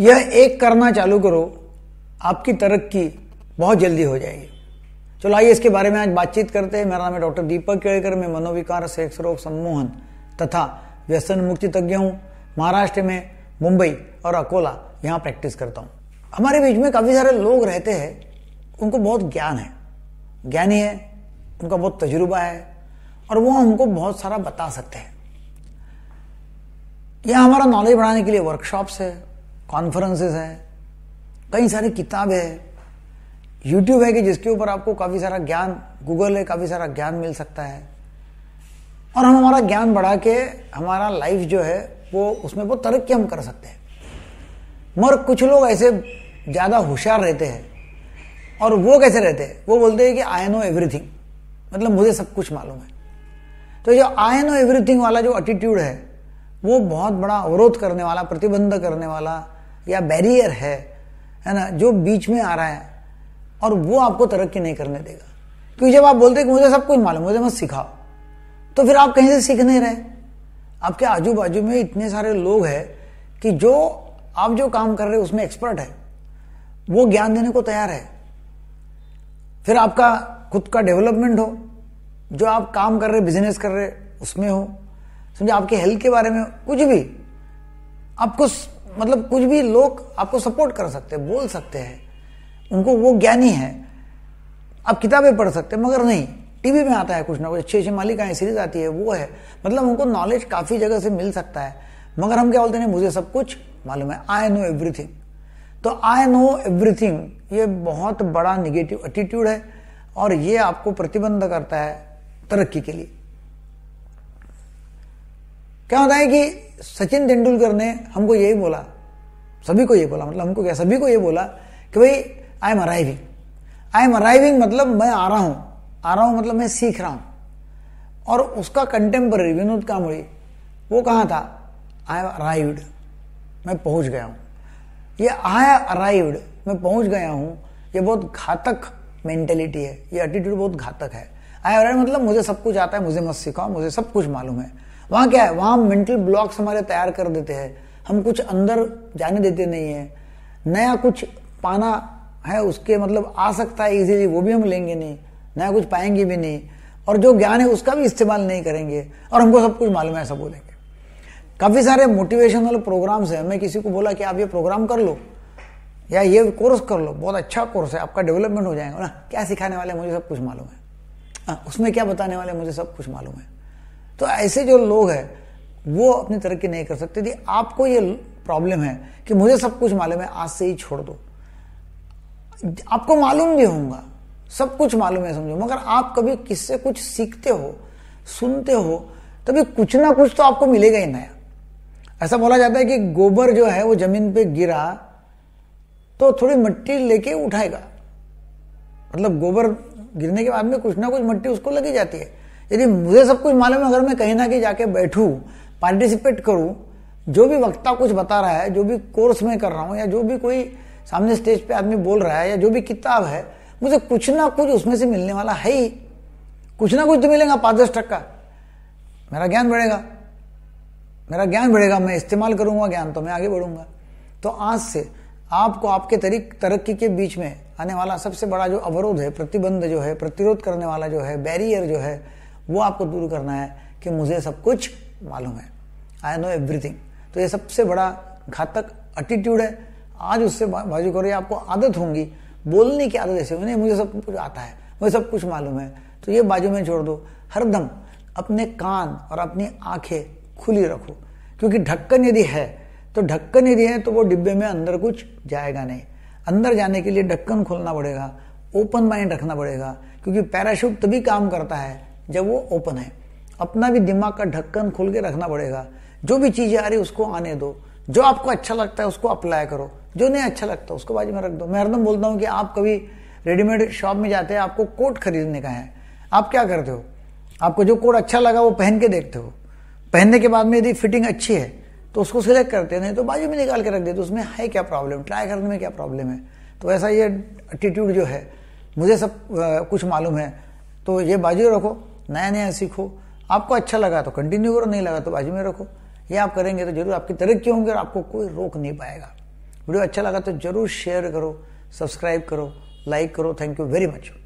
यह एक करना चालू करो आपकी तरक्की बहुत जल्दी हो जाएगी चलो आइए इसके बारे में आज बातचीत करते हैं मेरा नाम है डॉक्टर दीपक केड़कर मैं मनोविकार सेक्स रोग सम्मोहन तथा व्यसन मुक्ति तज्ञ हूँ महाराष्ट्र में मुंबई और अकोला यहाँ प्रैक्टिस करता हूँ हमारे बीच में काफ़ी सारे लोग रहते हैं उनको बहुत ज्ञान है ज्ञानी है उनका बहुत तजुर्बा है और वो हमको बहुत सारा बता सकते हैं यह हमारा नॉलेज बढ़ाने के लिए वर्कशॉप्स है कॉन्फ्रेंसेस हैं कई सारी किताब है यूट्यूब है कि जिसके ऊपर आपको काफ़ी सारा ज्ञान गूगल है काफ़ी सारा ज्ञान मिल सकता है और हम हमारा ज्ञान बढ़ा के हमारा लाइफ जो है वो उसमें बहुत तरक्की हम कर सकते हैं मगर कुछ लोग ऐसे ज़्यादा होशियार रहते हैं और वो कैसे रहते हैं वो बोलते हैं कि आई नो एवरीथिंग मतलब मुझे सब कुछ मालूम है तो जो आई नो एवरीथिंग वाला जो एटीट्यूड है वो बहुत बड़ा अवरोध करने वाला प्रतिबंध करने वाला या बैरियर है है ना जो बीच में आ रहा है और वो आपको तरक्की नहीं करने देगा क्योंकि जब आप बोलते हैं कि मुझे सब कुछ मालूम मुझे मत सिखाओ तो फिर आप कहीं से सीख नहीं रहे आपके आजू बाजू में इतने सारे लोग हैं कि जो आप जो काम कर रहे हो उसमें एक्सपर्ट है वो ज्ञान देने को तैयार है फिर आपका खुद का डेवलपमेंट हो जो आप काम कर रहे बिजनेस कर रहे उसमें हो समझे आपके हेल्थ के बारे में कुछ भी आपको मतलब कुछ भी लोग आपको सपोर्ट कर सकते हैं बोल सकते हैं उनको वो ज्ञानी है आप किताबें पढ़ सकते हैं मगर नहीं टीवी में आता है कुछ ना कुछ अच्छी अच्छी मालिक आए सीरीज आती है वो है मतलब उनको नॉलेज काफ़ी जगह से मिल सकता है मगर हम क्या बोलते हैं मुझे सब कुछ मालूम है आई नो एवरीथिंग तो आई नो एवरीथिंग ये बहुत बड़ा निगेटिव एटीट्यूड है और ये आपको प्रतिबंध करता है तरक्की के लिए क्या होता है कि सचिन तेंदुलकर ने हमको यही बोला सभी को ये बोला मतलब हमको क्या सभी को ये बोला कि भाई I am arriving I am arriving मतलब मैं आ रहा हूँ आ रहा हूँ मतलब मैं सीख रहा हूँ और उसका कंटेम्पररी विनोद कामड़ी वो कहाँ था आई एम अराइव्ड मैं पहुँच गया हूँ ये आई अराइव्ड मैं पहुँच गया हूँ ये बहुत घातक मेंटेलिटी है ये एटीट्यूड बहुत घातक है आई अराइव मतलब मुझे सब कुछ आता है मुझे मत सिखाओ मुझे सब कुछ मालूम है वहां क्या है वहां मेंटल ब्लॉक्स हमारे तैयार कर देते हैं हम कुछ अंदर जाने देते नहीं है नया कुछ पाना है उसके मतलब आ सकता है इजीली वो भी हम लेंगे नहीं नया कुछ पाएंगे भी नहीं और जो ज्ञान है उसका भी इस्तेमाल नहीं करेंगे और हमको सब कुछ मालूम है ऐसा बोलेंगे काफ़ी सारे मोटिवेशनल प्रोग्राम्स हैं मैं किसी को बोला कि आप ये प्रोग्राम कर लो या ये कोर्स कर लो बहुत अच्छा कोर्स है आपका डेवलपमेंट हो जाएगा ना क्या सिखाने वाले मुझे सब कुछ मालूम है आ, हाँ, उसमें क्या बताने वाले मुझे सब कुछ मालूम है तो ऐसे जो लोग हैं वो अपनी तरक्की नहीं कर सकते थी आपको ये प्रॉब्लम है कि मुझे सब कुछ मालूम है आज से ही छोड़ दो आपको मालूम भी होगा सब कुछ मालूम है समझो मगर आप कभी किससे कुछ सीखते हो सुनते हो तभी कुछ ना कुछ तो आपको मिलेगा ही नया ऐसा बोला जाता है कि गोबर जो है वो जमीन पे गिरा तो थोड़ी मिट्टी लेके उठाएगा मतलब गोबर गिरने के बाद में कुछ ना कुछ मिट्टी उसको लगी जाती है यदि मुझे सब कुछ मालूम है अगर मैं कहीं ना कहीं जाके बैठू पार्टिसिपेट करूं जो भी वक्ता कुछ बता रहा है जो भी कोर्स में कर रहा हूं या जो भी कोई सामने स्टेज पे आदमी बोल रहा है या जो भी किताब है मुझे कुछ ना कुछ उसमें से मिलने वाला है ही कुछ ना कुछ तो मिलेगा पाँच दस टक्का मेरा ज्ञान बढ़ेगा मेरा ज्ञान बढ़ेगा मैं इस्तेमाल करूंगा ज्ञान तो मैं आगे बढ़ूंगा तो आज से आपको आपके तरीक तरक्की के बीच में आने वाला सबसे बड़ा जो अवरोध है प्रतिबंध जो है प्रतिरोध करने वाला जो है बैरियर जो है वो आपको दूर करना है कि मुझे सब कुछ मालूम है आई नो एवरीथिंग तो ये सबसे बड़ा घातक एटीट्यूड है आज उससे बाजू करो आपको आदत होंगी बोलने की आदत ऐसे नहीं मुझे सब कुछ आता है मुझे सब कुछ मालूम है तो ये बाजू में छोड़ दो हरदम अपने कान और अपनी आंखें खुली रखो क्योंकि ढक्कन यदि है तो ढक्कन यदि है तो वो डिब्बे में अंदर कुछ जाएगा नहीं अंदर जाने के लिए ढक्कन खोलना पड़ेगा ओपन माइंड रखना पड़ेगा क्योंकि पैराशूट तभी काम करता है जब वो ओपन है अपना भी दिमाग का ढक्कन खोल के रखना पड़ेगा जो भी चीज़ें आ रही उसको आने दो जो आपको अच्छा लगता है उसको अप्लाई करो जो नहीं अच्छा लगता उसको बाजू में रख दो मैं हरदम बोलता हूँ कि आप कभी रेडीमेड शॉप में जाते हैं आपको कोट खरीदने का है आप क्या करते हो आपको जो कोट अच्छा लगा वो पहन के देखते हो पहनने के बाद में यदि फिटिंग अच्छी है तो उसको सिलेक्ट करते नहीं तो बाजू में निकाल के रख देते उसमें है क्या प्रॉब्लम ट्राई करने में क्या प्रॉब्लम है तो ऐसा ये एटीट्यूड जो है मुझे सब कुछ मालूम है तो ये बाजू रखो नया नया सीखो आपको अच्छा लगा तो कंटिन्यू करो नहीं लगा तो बाजू में रखो ये आप करेंगे तो जरूर आपकी तरक्की होंगी और आपको कोई रोक नहीं पाएगा वीडियो अच्छा लगा तो जरूर शेयर करो सब्सक्राइब करो लाइक करो थैंक यू वेरी मच